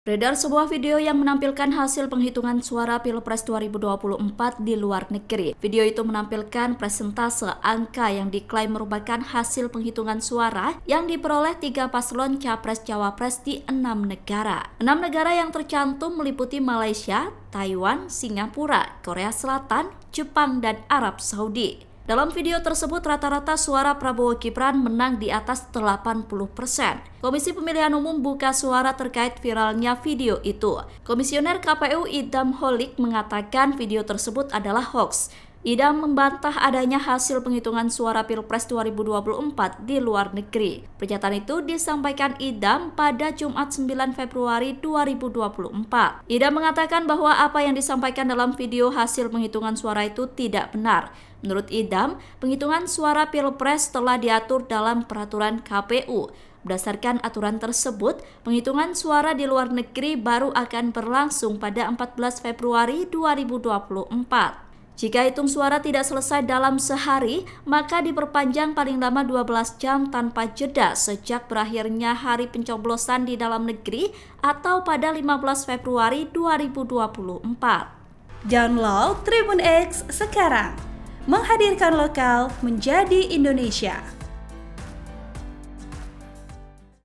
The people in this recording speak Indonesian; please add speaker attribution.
Speaker 1: Beredar sebuah video yang menampilkan hasil penghitungan suara Pilpres 2024 di luar negeri. Video itu menampilkan presentase angka yang diklaim merupakan hasil penghitungan suara yang diperoleh tiga paslon capres-cawapres di enam negara. Enam negara yang tercantum meliputi Malaysia, Taiwan, Singapura, Korea Selatan, Jepang, dan Arab Saudi. Dalam video tersebut rata-rata suara Prabowo Gibran menang di atas 80%. persen. Komisi Pemilihan Umum buka suara terkait viralnya video itu. Komisioner KPU Idam Holik mengatakan video tersebut adalah hoax. Idam membantah adanya hasil penghitungan suara Pilpres 2024 di luar negeri. Pernyataan itu disampaikan Idam pada Jumat 9 Februari 2024. Idam mengatakan bahwa apa yang disampaikan dalam video hasil penghitungan suara itu tidak benar. Menurut Idam, penghitungan suara Pilpres telah diatur dalam peraturan KPU. Berdasarkan aturan tersebut, penghitungan suara di luar negeri baru akan berlangsung pada 14 Februari 2024. Jika hitung suara tidak selesai dalam sehari, maka diperpanjang paling lama 12 jam tanpa jeda sejak berakhirnya hari pencoblosan di dalam negeri atau pada 15 Februari 2024. Download Tribun X sekarang. Menghadirkan lokal menjadi Indonesia.